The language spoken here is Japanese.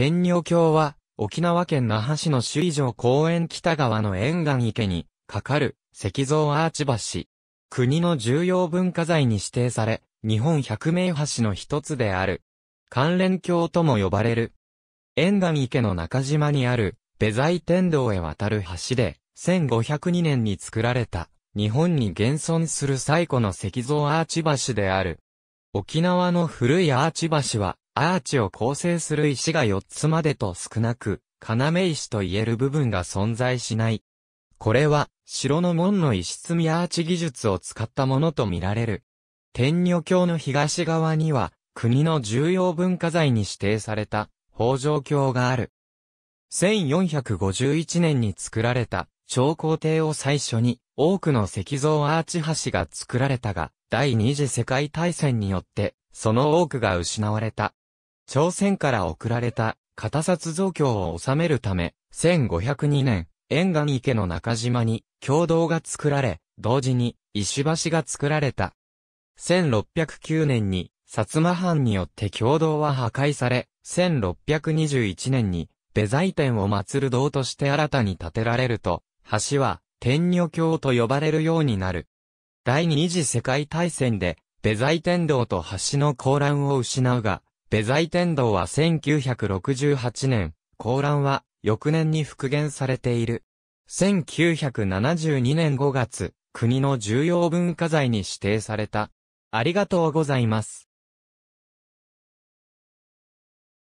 天女橋は、沖縄県那覇市の首里城公園北側の沿岸池に、かかる、石像アーチ橋。国の重要文化財に指定され、日本百名橋の一つである。関連橋とも呼ばれる。沿岸池の中島にある、ベザイ天道へ渡る橋で、1502年に作られた、日本に現存する最古の石像アーチ橋である。沖縄の古いアーチ橋は、アーチを構成する石が4つまでと少なく、要石と言える部分が存在しない。これは、城の門の石積みアーチ技術を使ったものとみられる。天女教の東側には、国の重要文化財に指定された、北条教がある。1451年に作られた、超皇帝を最初に、多くの石像アーチ橋が作られたが、第二次世界大戦によって、その多くが失われた。朝鮮から送られた、片札増強を収めるため、1502年、沿岸池の中島に、共同が作られ、同時に、石橋が作られた。1609年に、薩摩藩によって共同は破壊され、1621年に、デザイ天を祀る道として新たに建てられると、橋は、天女教と呼ばれるようになる。第二次世界大戦で、デザイ天道と橋の交乱を失うが、ベザイ天堂は1968年、高覧は翌年に復元されている。1972年5月、国の重要文化財に指定された。ありがとうございます。